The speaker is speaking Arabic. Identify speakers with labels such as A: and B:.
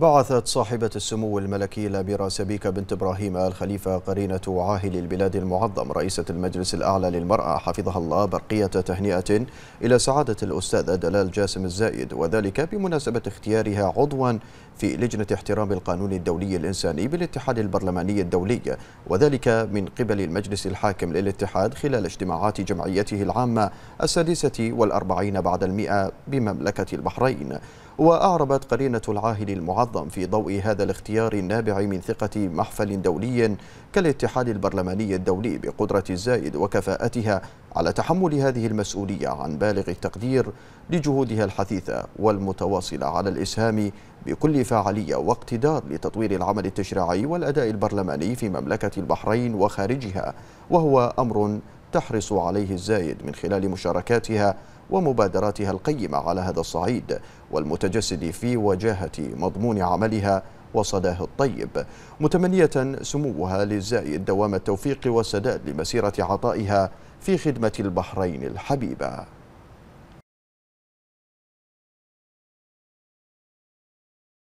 A: بعثت صاحبة السمو الملكي الأميرة سبيكة بنت إبراهيم آل خليفة قرينة عاهل البلاد المعظم رئيسة المجلس الأعلى للمرأة حفظها الله برقية تهنئة إلى سعادة الأستاذ دلال جاسم الزايد وذلك بمناسبة اختيارها عضوا في لجنة احترام القانون الدولي الإنساني بالاتحاد البرلماني الدولي وذلك من قبل المجلس الحاكم للاتحاد خلال اجتماعات جمعيته العامة السادسة والأربعين بعد المئة بمملكة البحرين وأعربت قرينة العاهل المعظم المنظم في ضوء هذا الاختيار النابع من ثقة محفل دولي كالاتحاد البرلماني الدولي بقدرة الزائد وكفاءتها على تحمل هذه المسؤولية عن بالغ التقدير لجهودها الحثيثة والمتواصلة على الإسهام بكل فاعلية واقتدار لتطوير العمل التشريعي والأداء البرلماني في مملكة البحرين وخارجها وهو أمر تحرص عليه الزايد من خلال مشاركاتها ومبادراتها القيمة على هذا الصعيد والمتجسد في وجاهة مضمون عملها وصداه الطيب متمنية سموها للزايد دوام التوفيق والسداد لمسيرة عطائها في خدمة البحرين الحبيبة